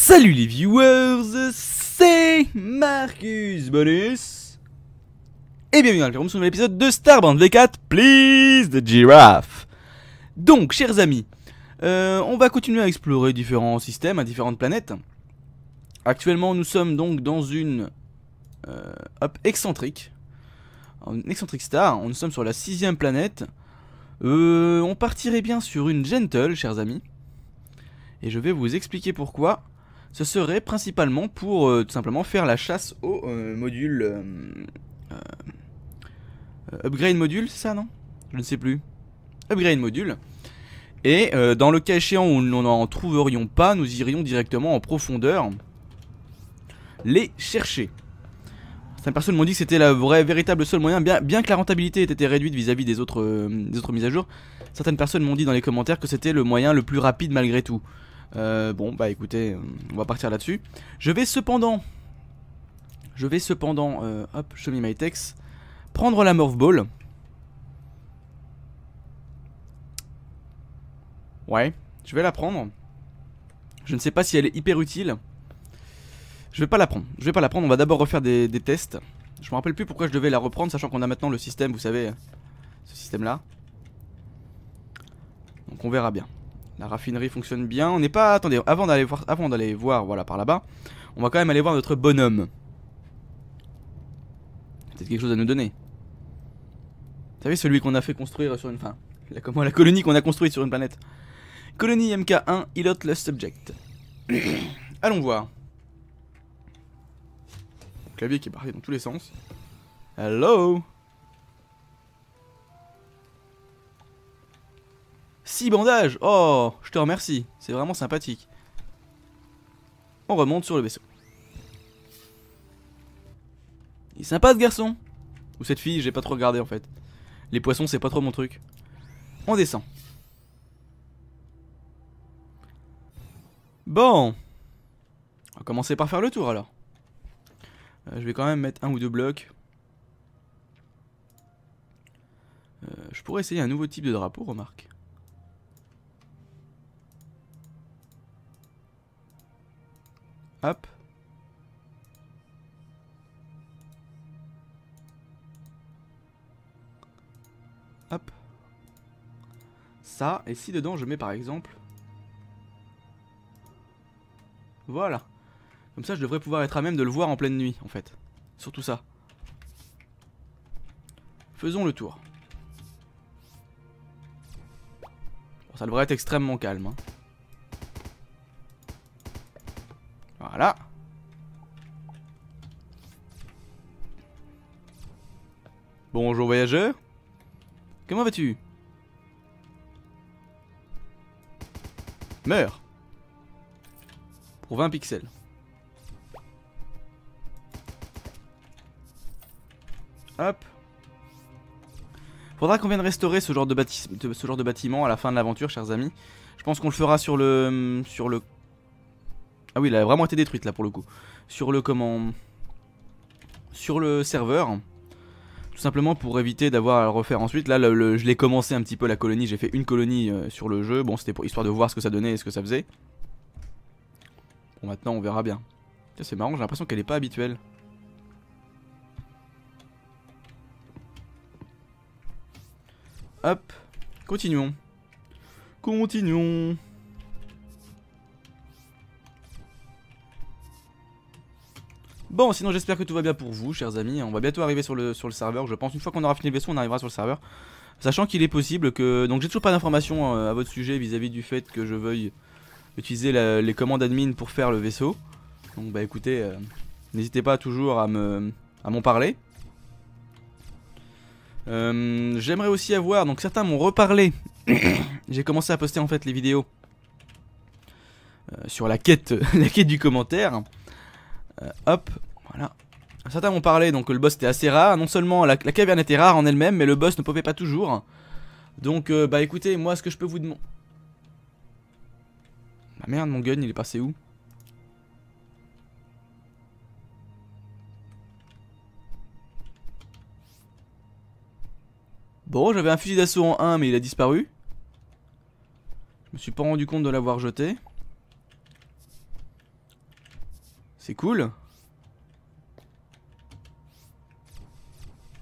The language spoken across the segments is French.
Salut les viewers, c'est Marcus Bonus Et bienvenue dans le sur épisode de Starbound V4, please, de Giraffe Donc, chers amis, euh, on va continuer à explorer différents systèmes, à différentes planètes. Actuellement, nous sommes donc dans une... Euh, hop, excentrique. Une excentrique star, nous sommes sur la sixième planète. Euh, on partirait bien sur une Gentle, chers amis. Et je vais vous expliquer pourquoi ce serait principalement pour euh, tout simplement faire la chasse au euh, module... Euh, upgrade module, c'est ça, non Je ne sais plus. Upgrade module. Et dans le cas échéant où nous n'en trouverions pas, nous irions directement en profondeur les chercher. Certaines personnes m'ont dit que c'était la vraie, véritable seul moyen, bien, que la rentabilité ait été réduite vis-à-vis -vis des, autres, des autres mises à jour. Certaines personnes m'ont dit dans les commentaires que c'était le moyen le plus rapide malgré tout. Euh, bon, bah écoutez, on va partir là-dessus. Je vais cependant, je vais cependant, euh, hop, je my prendre la Morph Ball. Ouais, je vais la prendre. Je ne sais pas si elle est hyper utile. Je vais pas la prendre, je vais pas la prendre, on va d'abord refaire des, des tests. Je me rappelle plus pourquoi je devais la reprendre, sachant qu'on a maintenant le système, vous savez, ce système-là. Donc on verra bien. La raffinerie fonctionne bien. On n'est pas... Attendez, avant d'aller voir, avant d'aller voir voilà, par là-bas, on va quand même aller voir notre bonhomme. Peut-être quelque chose à nous donner. Vous savez, celui qu'on a fait construire sur une... Enfin, la, comment, la colonie qu'on a construite sur une planète. Colonie MK1, Ilot le Subject. Allons voir. Clavier qui est barré dans tous les sens. Hello Six bandages Oh, je te remercie, c'est vraiment sympathique. On remonte sur le vaisseau. Il est sympa ce garçon Ou cette fille, j'ai pas trop regardé en fait. Les poissons, c'est pas trop mon truc. On descend. Bon. On va commencer par faire le tour alors. Euh, je vais quand même mettre un ou deux blocs. Euh, je pourrais essayer un nouveau type de drapeau, remarque. Hop. Hop. Ça, et si dedans je mets par exemple... Voilà. Comme ça je devrais pouvoir être à même de le voir en pleine nuit en fait. Surtout ça. Faisons le tour. ça devrait être extrêmement calme. Hein. Bonjour voyageur. Comment vas-tu Meurs Pour 20 pixels. Hop. Faudra qu'on vienne restaurer ce genre de, bâtiment à la fin de l'aventure, chers amis. Je pense qu'on le fera sur le... Sur le... Ah oui, il a vraiment été détruite là pour le coup. Sur le comment... Sur le serveur tout simplement pour éviter d'avoir à le refaire ensuite. Là, je l'ai commencé un petit peu la colonie, j'ai fait une colonie euh, sur le jeu. Bon, c'était pour histoire de voir ce que ça donnait et ce que ça faisait. Bon, maintenant, on verra bien. C'est marrant, j'ai l'impression qu'elle n'est pas habituelle. Hop, continuons. Continuons. Bon, sinon j'espère que tout va bien pour vous, chers amis. On va bientôt arriver sur le, sur le serveur, je pense. Une fois qu'on aura fini le vaisseau, on arrivera sur le serveur. Sachant qu'il est possible que... Donc j'ai toujours pas d'informations euh, à votre sujet vis-à-vis du fait que je veuille utiliser les commandes admin pour faire le vaisseau. Donc bah écoutez, euh, n'hésitez pas toujours à me à m'en parler. Euh, j'aimerais aussi avoir, donc certains m'ont reparlé, j'ai commencé à poster en fait les vidéos sur la quête, la quête du commentaire. Euh, hop, voilà. Certains m'ont parlé, donc le boss était assez rare. Non seulement la, caverne était rare en elle-même, mais le boss ne pouvait pas toujours. Donc, euh, bah écoutez, moi, ce que je peux vous demander... Ma ah merde, mon gun, il est passé où Bon, j'avais un fusil d'assaut en 1, mais il a disparu. Je me suis pas rendu compte de l'avoir jeté. C'est cool.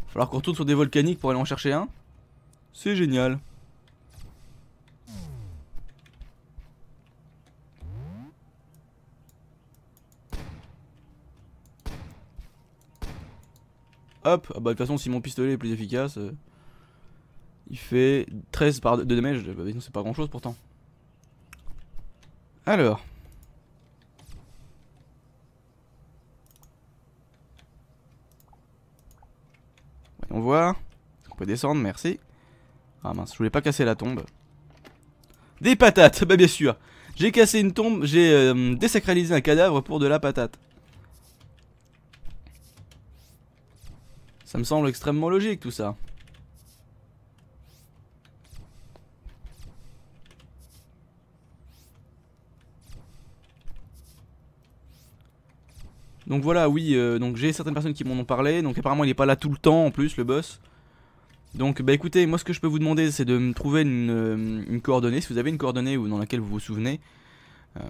Falloir qu'on retourne sur des volcaniques pour aller en chercher un. C'est génial. Hop, ah bah, de toute façon si mon pistolet est plus efficace, euh, il fait 13 par de, dégâts. damage, bah, c'est pas grand chose pourtant. Alors. On voit. on peut descendre Merci. Ah mince, je voulais pas casser la tombe. Des patates Bah bien sûr J'ai cassé une tombe, j'ai euh, désacralisé un cadavre pour de la patate. Ça me semble extrêmement logique tout ça. Donc voilà, oui, euh, donc j'ai certaines personnes qui m'en ont parlé. Donc apparemment, il n'est pas là tout le temps en plus, le boss. Donc bah écoutez, moi ce que je peux vous demander, c'est de me trouver une, euh, une, coordonnée, si vous avez une coordonnée ou dans laquelle vous vous souvenez. Euh,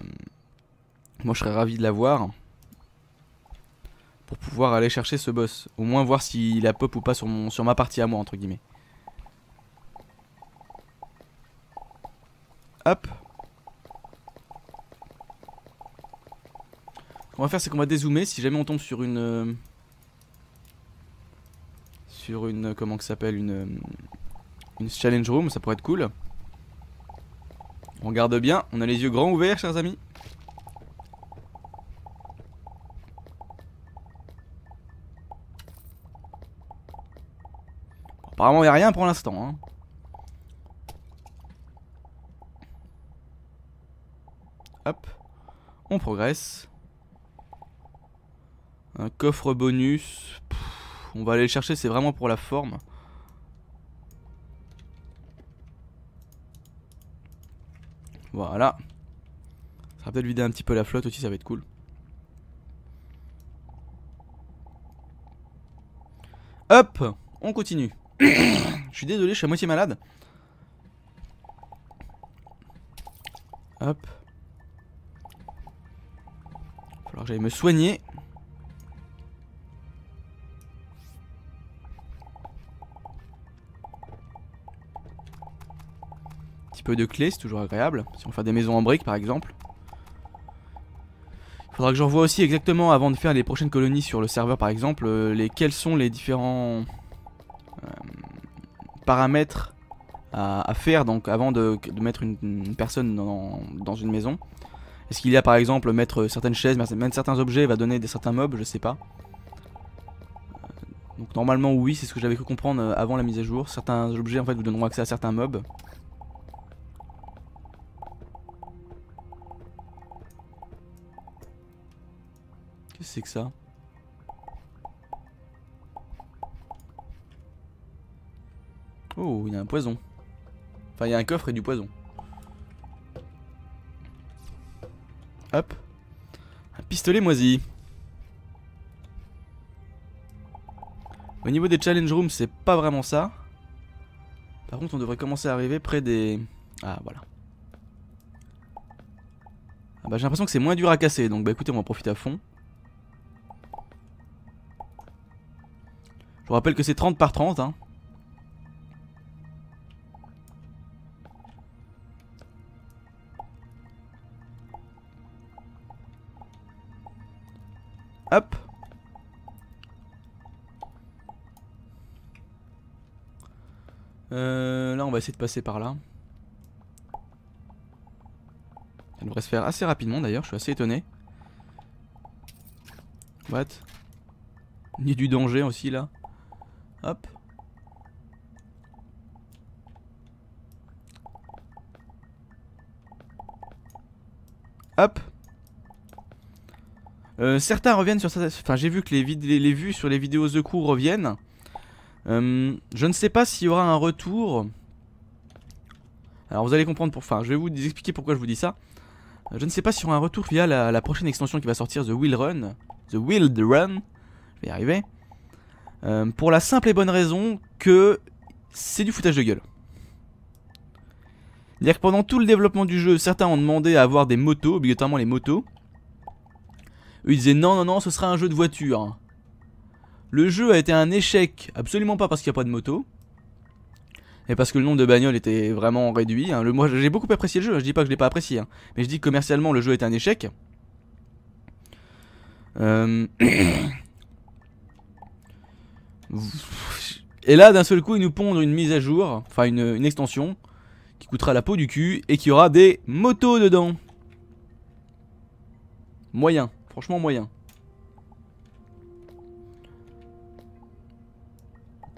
moi je serais ravi de la voir. Pour pouvoir aller chercher ce boss. Au moins voir s'il a pop ou pas sur, mon, sur ma partie à moi, entre guillemets. Hop. On va faire, c'est qu'on va dézoomer. Si jamais on tombe sur une... Euh, sur une... Euh, comment que ça s'appelle Une... Euh, une challenge room, ça pourrait être cool. On regarde bien, on a les yeux grands ouverts, chers amis. Apparemment, il a rien pour l'instant. Hein. Hop. On progresse. Un coffre bonus. on va aller le chercher, c'est vraiment pour la forme. Voilà. Ça va peut-être vider un petit peu la flotte aussi, ça va être cool. Hop, on continue. je suis désolé, je suis à moitié malade. Hop. Falloir que j'aille me soigner. de clés, c'est toujours agréable. Si on fait des maisons en briques par exemple. Il faudra que j'envoie aussi exactement avant de faire les prochaines colonies sur le serveur par exemple, euh, les, quels sont les différents euh, paramètres à, faire donc avant de, mettre une, personne dans, dans, une maison. Est-ce qu'il y a par exemple mettre certaines chaises, mettre certains objets va donner des certains mobs, je sais pas. Euh, donc normalement oui, c'est ce que j'avais cru comprendre avant la mise à jour. Certains objets en fait vous donneront accès à certains mobs. Qu'est-ce que c'est que ça Oh, il y a un poison. Enfin, il y a un coffre et du poison. Hop. Un pistolet moisi. Au niveau des challenge rooms, c'est pas vraiment ça. Par contre, on devrait commencer à arriver près des... Ah, voilà. Ah bah, j'ai l'impression que c'est moins dur à casser, donc bah écoutez, on va en profiter à fond. Je vous rappelle que c'est 30 par 30. Hein. Hop. Euh, là, on va essayer de passer par là. Elle devrait se faire assez rapidement d'ailleurs, je suis assez étonné. What Il y a du danger aussi là. Hop. Hop. Euh, certains reviennent sur... Enfin, j'ai vu que les, vues sur les vidéos The Coup reviennent. Euh, je ne sais pas s'il y aura un retour. Alors, vous allez comprendre pour... Enfin, je vais vous expliquer pourquoi je vous dis ça. Euh, je ne sais pas s'il y aura un retour via la, la, prochaine extension qui va sortir, The Wild Run. The Wild Run. Je vais y arriver. Euh, pour la simple et bonne raison que c'est du foutage de gueule. C'est-à-dire que pendant tout le développement du jeu, certains ont demandé à avoir des motos, obligatoirement les motos. ils disaient non, non, non, ce sera un jeu de voiture. Le jeu a été un échec, absolument pas parce qu'il n'y a pas de moto. Et parce que le nombre de bagnoles était vraiment réduit. Hein. moi j'ai beaucoup apprécié le jeu, hein. je dis pas que je l'ai pas apprécié. Hein. Mais je dis que commercialement le jeu est un échec. Euh... Et là, d'un seul coup, ils nous pondent une mise à jour, enfin une, extension, qui coûtera la peau du cul et qui aura des motos dedans. Moyen, franchement moyen.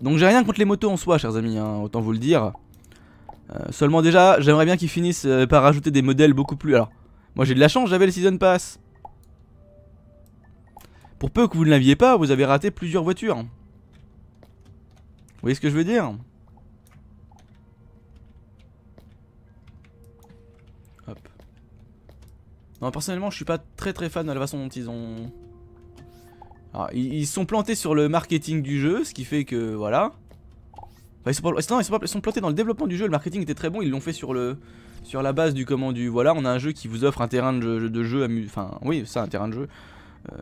Donc j'ai rien contre les motos en soi, chers amis, hein, autant vous le dire. Euh, seulement déjà, j'aimerais bien qu'ils finissent euh, par rajouter des modèles beaucoup plus... Alors, moi j'ai de la chance, j'avais le Season Pass. Pour peu que vous ne l'aviez pas, vous avez raté plusieurs voitures. Vous voyez ce que je veux dire Hop. Non, personnellement, je suis pas très très fan de la façon dont ils ont... Alors, ils sont plantés sur le marketing du jeu, ce qui fait que, voilà. ils, sont ah, ils, sont plantés dans le développement du jeu, le marketing était très bon, ils l'ont fait sur le sur la base du comment du... Voilà, on a un jeu qui vous offre un terrain de jeu, de enfin, oui, ça, un terrain de jeu euh,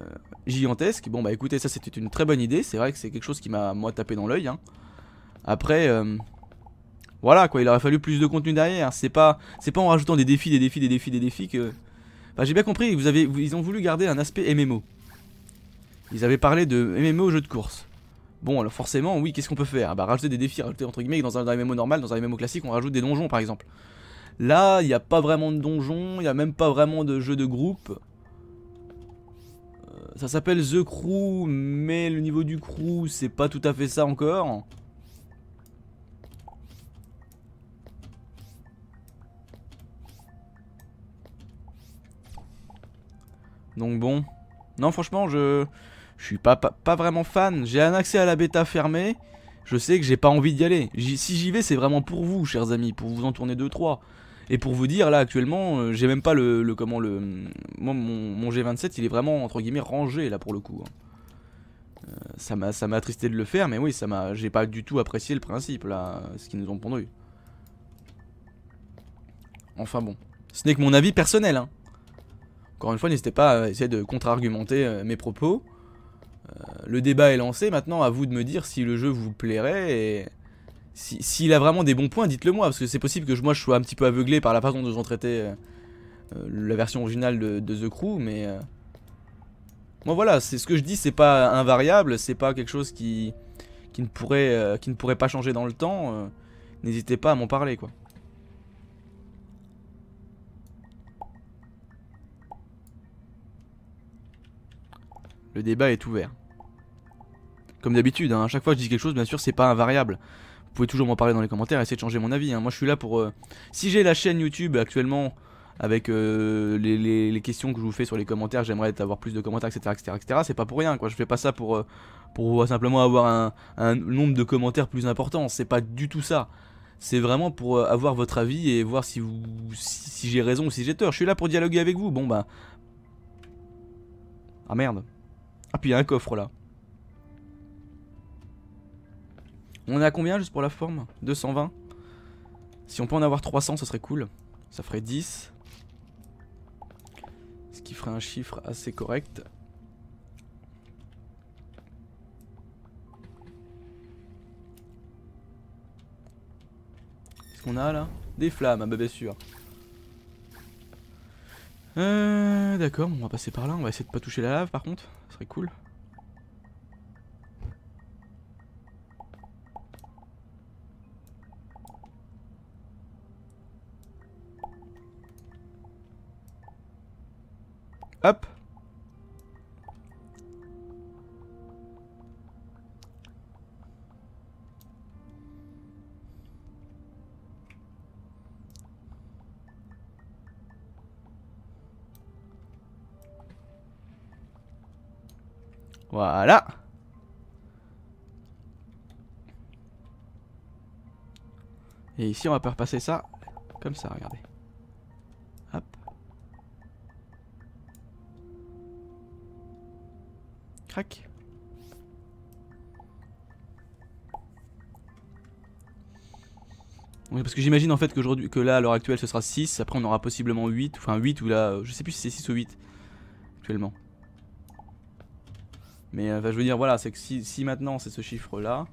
gigantesque. Bon, bah écoutez, ça c'était une très bonne idée, c'est vrai que c'est quelque chose qui m'a, moi, tapé dans l'œil, hein. Après, euh, voilà quoi, il aurait fallu plus de contenu derrière. C'est pas, c'est pas en rajoutant des défis, des défis, des défis, des défis que. Bah j'ai bien compris. Vous avez, ils ont voulu garder un aspect MMO. Ils avaient parlé de MMO jeu de course. Bon, alors forcément, oui, qu'est-ce qu'on peut faire Bah, rajouter des défis, rajouter entre guillemets, dans un, MMO normal, dans un MMO classique, on rajoute des donjons par exemple. Là, il n'y a pas vraiment de donjons, il n'y a même pas vraiment de jeu de groupe. Euh, ça s'appelle The Crew, mais le niveau du crew, c'est pas tout à fait ça encore. Donc bon. Non, franchement, je, je suis pas, pas, vraiment fan. J'ai un accès à la bêta fermée. Je sais que j'ai pas envie d'y aller. si j'y vais, c'est vraiment pour vous, chers amis, pour vous en tourner 2-3. Et pour vous dire, là, actuellement, euh, j'ai même pas le, comment, le... Moi, mon, mon, G27, il est vraiment, entre guillemets, rangé, là, pour le coup. Hein. Euh, ça m'a attristé de le faire, mais oui, ça m'a... J'ai pas du tout apprécié le principe, là, ce qu'ils nous ont pondu. Enfin bon. Ce n'est que mon avis personnel, hein. Encore une fois, n'hésitez pas à essayer de contre-argumenter euh, mes propos. Euh, le débat est lancé, maintenant à vous de me dire si le jeu vous plairait et... S'il a vraiment des bons points, dites-le moi, parce que c'est possible que je, moi je sois un petit peu aveuglé par la façon dont j'en ont traité euh, la version originale de, The Crew, mais... Moi voilà, c'est ce que je dis, c'est pas invariable, c'est pas quelque chose qui, qui, ne pourrait, qui ne pourrait pas changer dans le temps. N'hésitez pas à m'en parler, quoi. Le débat est ouvert. Comme d'habitude, hein, à chaque fois que je dis quelque chose, bien sûr, c'est pas invariable. Vous pouvez toujours m'en parler dans les commentaires, et essayer de changer mon avis. Hein. Moi, je suis là pour... Euh, si j'ai la chaîne YouTube actuellement avec euh, les, questions que je vous fais sur les commentaires, j'aimerais avoir plus de commentaires, etc. etc., etc. C'est pas pour rien, quoi. Je fais pas ça pour, euh, pour simplement avoir un, nombre de commentaires plus important. C'est pas du tout ça. C'est vraiment pour avoir votre avis et voir si, si, si j'ai raison ou si j'ai tort. Je suis là pour dialoguer avec vous. Bon, bah. Ah merde. Ah, puis il y a un coffre là. On est à combien juste pour la forme 220 Si on peut en avoir 300, ça serait cool. Ça ferait 10. Ce qui ferait un chiffre assez correct. Qu'est-ce qu'on a là Des flammes, hein, bah bien sûr. Euh, d'accord, on va passer par là. On va essayer de pas toucher la lave par contre. Ce serait cool. Hop Voilà. Et ici, on va faire passer ça comme ça, regardez. Hop. Crac. Oui, parce que j'imagine en fait que, que là, à l'heure actuelle, ce sera 6. Après, on aura possiblement 8. Enfin, 8 ou là, je sais plus si c'est 6 ou 8 actuellement. Mais euh, je veux dire, voilà, c'est que si, maintenant c'est ce chiffre-là,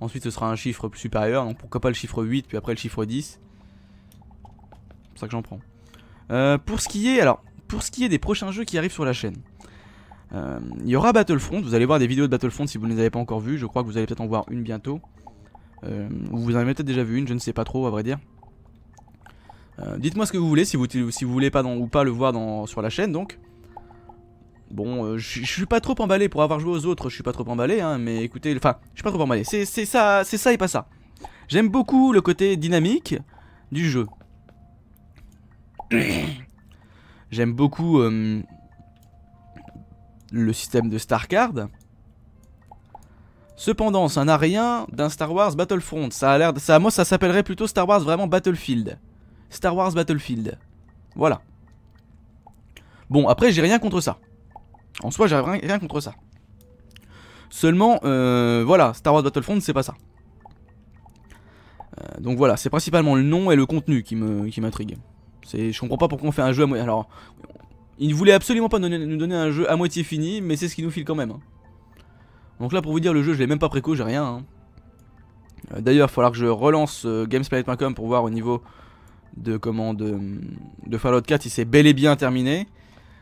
ensuite ce sera un chiffre supérieur, donc pourquoi pas le chiffre 8, puis après le chiffre 10. C'est pour ça que j'en prends. Euh, pour ce qui est, alors, pour ce qui est des prochains jeux qui arrivent sur la chaîne, euh, il y aura Battlefront, vous allez voir des vidéos de Battlefront si vous ne les avez pas encore vues, je crois que vous allez peut-être en voir une bientôt. vous en avez peut-être déjà vu une, je ne sais pas trop à vrai dire. Dites-moi ce que vous voulez, si vous, si voulez pas ou pas le voir sur la chaîne donc. Bon, euh, je suis pas trop emballé pour avoir joué aux autres, je suis pas trop emballé, hein, mais écoutez, enfin, je suis pas trop emballé. C'est ça, c'est ça et pas ça. J'aime beaucoup le côté dynamique du jeu. J'aime beaucoup euh, le système de Starcard. Cependant, ça n'a rien d'un Star Wars Battlefront. Ça a l'air, ça, moi, ça s'appellerait plutôt Star Wars vraiment Battlefield. Star Wars Battlefield. Voilà. Bon, après, j'ai rien contre ça. En soi, j'ai rien, contre ça. Seulement, euh, voilà, Star Wars Battlefront, c'est pas ça. Euh, donc voilà, c'est principalement le nom et le contenu qui m'intrigue. Qui je comprends pas pourquoi on fait un jeu à moitié... Alors, ils voulait absolument pas nous donner un jeu à moitié fini, mais c'est ce qui nous file quand même. Hein. Donc là, pour vous dire, le jeu, je l'ai même pas préco, j'ai rien. Hein. Euh, d'ailleurs, il va falloir que je relance gamesplanet.com pour voir au niveau de, comment, de, Fallout 4 il s'est bel et bien terminé.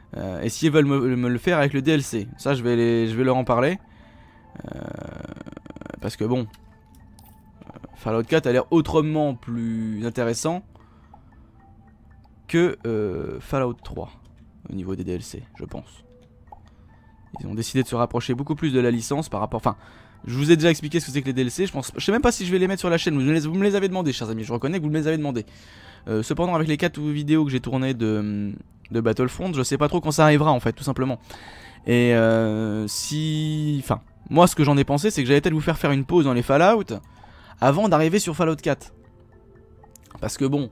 Et euh, et s'ils veulent me, le faire avec le DLC, ça je vais, leur en parler. Euh, parce que bon, euh, Fallout 4 a l'air autrement plus intéressant que Fallout 3 au niveau des DLC, je pense. Ils ont décidé de se rapprocher beaucoup plus de la licence par rapport... Enfin, je vous ai déjà expliqué ce que c'est que les DLC, je pense... Je sais même pas si je vais les mettre sur la chaîne, vous me les, vous me les avez demandé, chers amis, je reconnais que vous me les avez demandé. cependant, avec les 4 vidéos que j'ai tournées de, de Battlefront, je sais pas trop quand ça arrivera en fait, tout simplement. Et euh, si... Enfin, moi ce que j'en ai pensé, c'est que j'allais peut-être vous faire faire une pause dans les Fallout avant d'arriver sur Fallout 4. Parce que bon,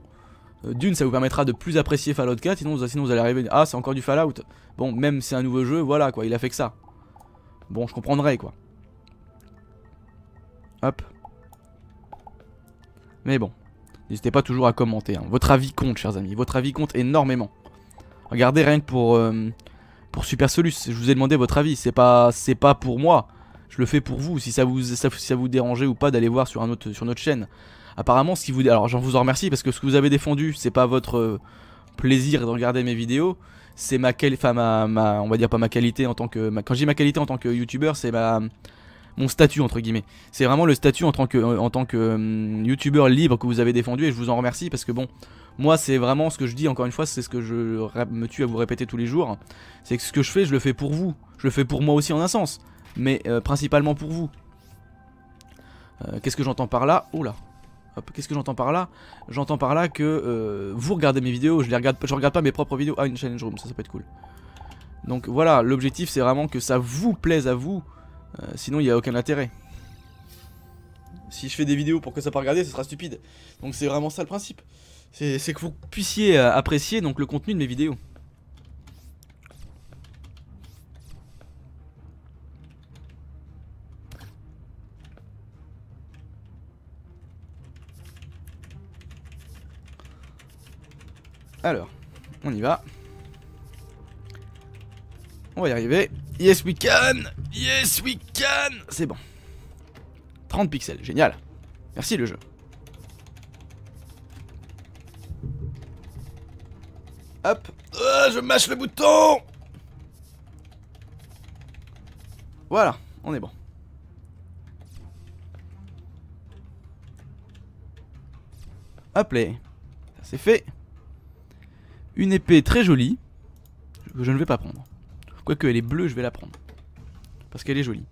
euh, d'une, ça vous permettra de plus apprécier Fallout 4, sinon, sinon vous allez arriver... Ah, c'est encore du Fallout. Bon, même si c'est un nouveau jeu, voilà quoi, il a fait que ça. Bon, je comprendrai quoi. Hop. Mais bon, n'hésitez pas toujours à commenter. Hein. Votre avis compte, chers amis. Votre avis compte énormément. Regardez rien que pour, euh, pour Super Solus, je vous ai demandé votre avis, c'est pas, pas pour moi, je le fais pour vous, si ça vous, vous dérangeait ou pas d'aller voir sur, un sur notre chaîne. Apparemment, ce qui vous... Alors j'en vous en remercie parce que ce que vous avez défendu, c'est pas votre euh, plaisir de regarder mes vidéos, c'est ma, on va dire pas ma qualité en tant que... quand je ma qualité en tant que youtubeur, c'est ma mon statut entre guillemets. C'est vraiment le statut en tant que, en tant que euh, youtubeur libre que vous avez défendu et je vous en remercie parce que bon, moi, c'est vraiment ce que je dis, encore une fois, c'est ce que je me tue à vous répéter tous les jours. C'est que ce que je fais, je le fais pour vous. Je le fais pour moi aussi en un sens, mais euh, principalement pour vous. Euh, qu'est-ce que j'entends par là Oula. là Qu'est-ce que j'entends par là J'entends par là que euh, vous regardez mes vidéos, je les regarde, je regarde pas mes propres vidéos. Ah, une challenge room, ça, ça peut être cool. Donc voilà, l'objectif c'est vraiment que ça vous plaise à vous, sinon il n'y a aucun intérêt. Si je fais des vidéos pour que ça pas regarder, ce sera stupide. Donc c'est vraiment ça le principe. C'est que vous puissiez euh, apprécier donc le contenu de mes vidéos. Alors, on y va. On va y arriver. Yes we can Yes we can C'est bon. 30 pixels, génial. Merci le jeu. Hop. Euh, je mâche le bouton Voilà, on est bon. Hop là, c'est fait. Une épée très jolie je ne vais pas prendre. Quoique elle est bleue, je vais la prendre. Parce qu'elle est jolie.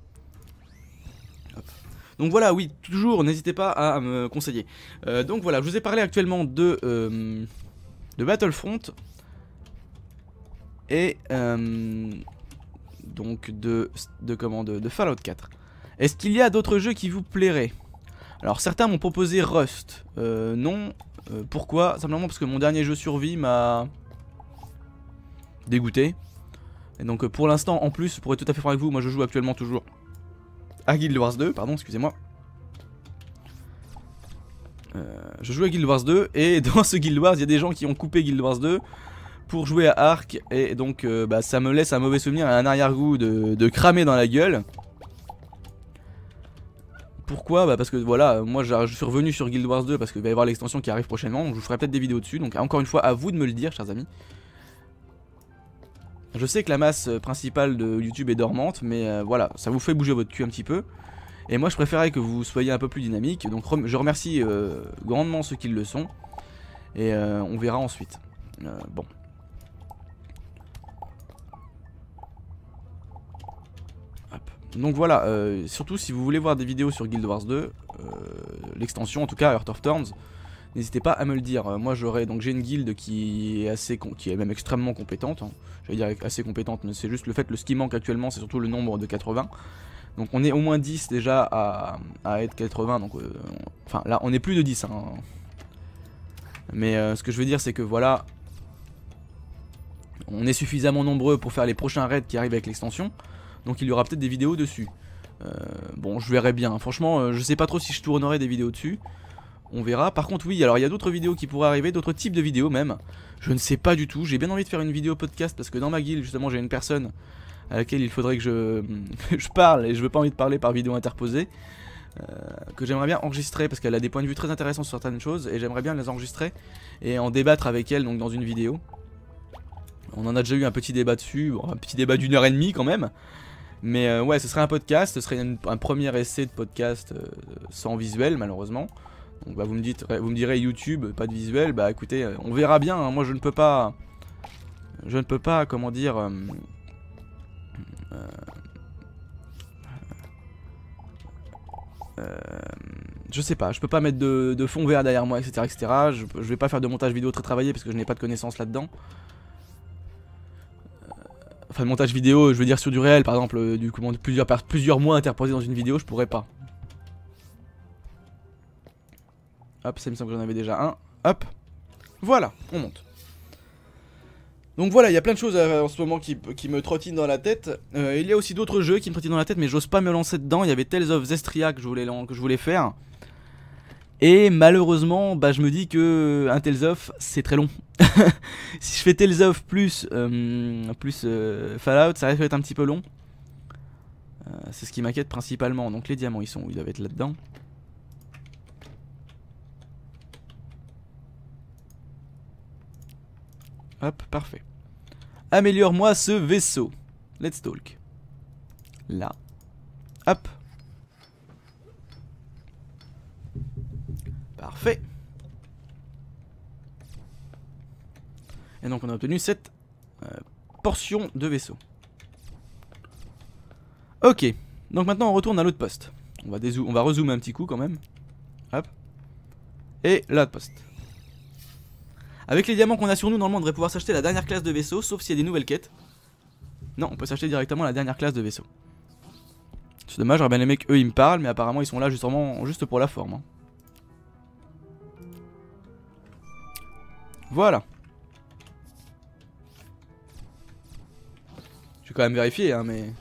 Donc voilà, oui, toujours, n'hésitez pas à me conseiller. Euh, donc voilà, je vous ai parlé actuellement de, euh, de Battlefront et euh, donc de, de, de, Fallout 4. Est-ce qu'il y a d'autres jeux qui vous plairaient Alors certains m'ont proposé Rust. Euh, non. Euh, pourquoi Simplement parce que mon dernier jeu survie m'a dégoûté. Et donc pour l'instant, en plus, pour être tout à fait franc avec vous, moi je joue actuellement toujours à Guild Wars 2, pardon, excusez-moi. je joue à Guild Wars 2 et dans ce Guild Wars, il y a des gens qui ont coupé Guild Wars 2 pour jouer à Arc et donc euh, bah, ça me laisse un mauvais souvenir et un arrière-goût de, cramer dans la gueule. Pourquoi bah Parce que voilà, moi je suis revenu sur Guild Wars 2 parce qu'il va y avoir l'extension qui arrive prochainement, je vous ferai peut-être des vidéos dessus, donc encore une fois à vous de me le dire chers amis. Je sais que la masse euh, principale de YouTube est dormante, mais euh, voilà, ça vous fait bouger votre cul un petit peu. Et moi je préférais que vous soyez un peu plus dynamique, donc je remercie grandement ceux qui le sont, et on verra ensuite. bon. Donc voilà, euh, surtout si vous voulez voir des vidéos sur Guild Wars 2, euh, l'extension en tout cas Earth of Thorns, n'hésitez pas à me le dire. Euh, moi j'aurais donc j'ai une guilde qui est assez qui est même extrêmement compétente. je hein. J'allais dire assez compétente, mais c'est juste le fait le ce qui manque actuellement, c'est surtout le nombre de 80. Donc on est au moins 10 déjà à, être 80, donc enfin là on est plus de 10. Hein. Mais ce que je veux dire c'est que voilà, on est suffisamment nombreux pour faire les prochains raids qui arrivent avec l'extension. Donc il y aura peut-être des vidéos dessus. Euh, bon, je verrai bien. Franchement, euh, je sais pas trop si je tournerai des vidéos dessus. On verra. Par contre, oui, alors il y a d'autres vidéos qui pourraient arriver, d'autres types de vidéos même. Je ne sais pas du tout. J'ai bien envie de faire une vidéo podcast parce que dans ma guilde, justement, j'ai une personne à laquelle il faudrait que je, parle et je veux pas envie de parler par vidéo interposée. Euh, que j'aimerais bien enregistrer parce qu'elle a des points de vue très intéressants sur certaines choses et j'aimerais bien les enregistrer et en débattre avec elle donc dans une vidéo. On en a déjà eu un petit débat dessus, un petit débat d'une heure et demie quand même. Mais euh, ouais, ce serait un podcast, ce serait un premier essai de podcast euh, sans visuel, malheureusement. Donc bah, vous, me dites, vous me direz YouTube, pas de visuel, bah écoutez, euh, on verra bien. Hein. Moi, je ne peux pas. Je ne peux pas, comment dire. je sais pas, je peux pas mettre de, fond vert derrière moi, etc. etc. Je, je, vais pas faire de montage vidéo très travaillé parce que je n'ai pas de connaissances là-dedans enfin de montage vidéo, je veux dire sur du réel, par exemple, euh, du comment, plusieurs, plusieurs mois interposés dans une vidéo, je pourrais pas. Hop, ça me semble que j'en avais déjà un. Hop. Voilà, on monte. Donc voilà, il y a plein de choses euh, en ce moment qui, me trottinent dans la tête. Euh, il y a aussi d'autres jeux qui me trottinent dans la tête, mais j'ose pas me lancer dedans. Il y avait Tales of Zestria je voulais, que je voulais faire. Et malheureusement, bah, je me dis que euh, un Tales of, c'est très long. si je fais Tales of plus, euh, plus euh, Fallout, ça risque d'être un petit peu long. c'est ce qui m'inquiète principalement. Donc les diamants, ils sont Ils doivent être là-dedans. Hop, parfait. Améliore-moi ce vaisseau. Let's talk. Là. Hop. Parfait. Et donc on a obtenu cette euh, portion de vaisseau. Ok. Donc maintenant on retourne à l'autre poste. On va, on va rezoomer un petit coup quand même. Hop. Et l'autre poste. Avec les diamants qu'on a sur nous, normalement on devrait pouvoir s'acheter la dernière classe de vaisseau, sauf s'il y a des nouvelles quêtes. Non, on peut s'acheter directement la dernière classe de vaisseau. C'est dommage, j'aurais bien aimé qu'eux ils me parlent, mais apparemment ils sont là justement juste pour la forme. Hein. Voilà. Je vais quand même vérifier, hein, mais...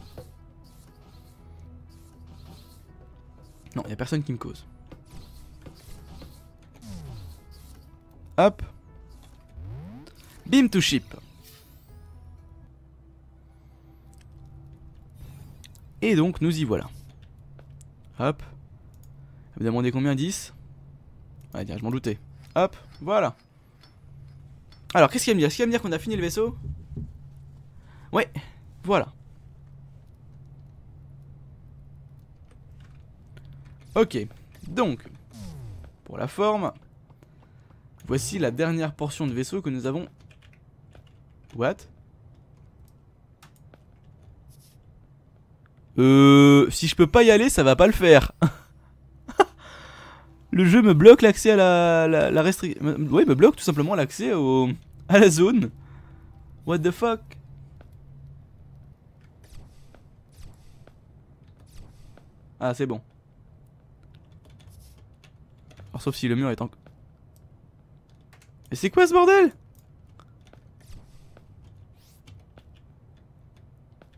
Non, il a personne qui me cause. Hop. Beam to ship. Et donc nous y voilà. Hop. Vous demandez combien 10 Ouais, je m'en doutais. Hop, voilà. Alors, qu'est-ce qu'il va me dire Est-ce qu'il va me dire qu'on a fini le vaisseau Ouais, voilà. Ok, donc, pour la forme, voici la dernière portion de vaisseau que nous avons... What Euh... Si je peux pas y aller, ça va pas le faire Le jeu me bloque l'accès à la, la, la restriction... Oui, me bloque tout simplement l'accès au à la zone. What the fuck Ah, c'est bon. sauf si le mur est en... Mais c'est quoi ce bordel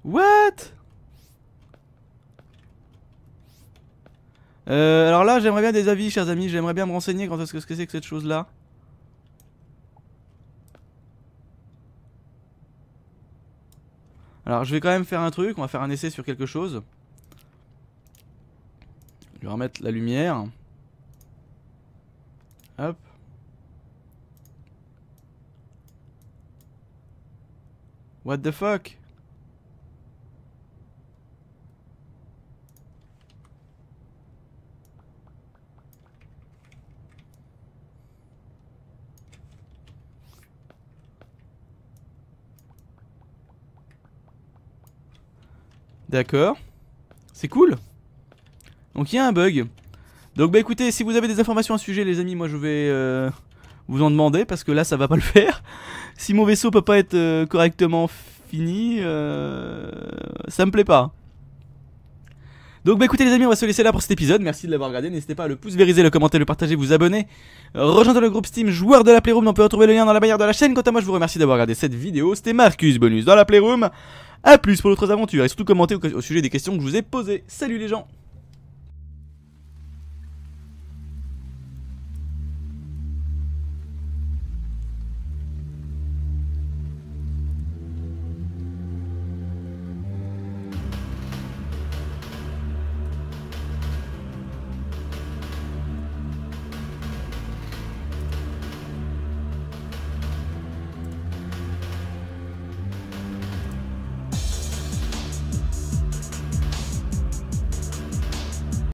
What euh, alors là, j'aimerais bien des avis, chers amis. J'aimerais bien me renseigner quant à ce que c'est que cette chose-là. Alors je vais quand même faire un truc, on va faire un essai sur quelque chose. Je vais remettre la lumière. Hop. What the fuck D'accord. C'est cool. Donc il y a un bug. Donc bah écoutez, si vous avez des informations à ce sujet les amis, moi je vais euh, vous en demander parce que là ça va pas le faire. Si mon vaisseau peut pas être euh, correctement fini, euh, ça me plaît pas. Donc bah écoutez les amis, on va se laisser là pour cet épisode. Merci de l'avoir regardé. N'hésitez pas à le pouce vériser, le commenter, le partager, vous abonner. Rejoindre le groupe Steam joueur de la Playroom. On peut retrouver le lien dans la bannière de la chaîne. Quant à moi, je vous remercie d'avoir regardé cette vidéo. C'était Marcus Bonus dans la Playroom. A plus pour d'autres aventures et surtout commenter au, au sujet des questions que je vous ai posées. Salut les gens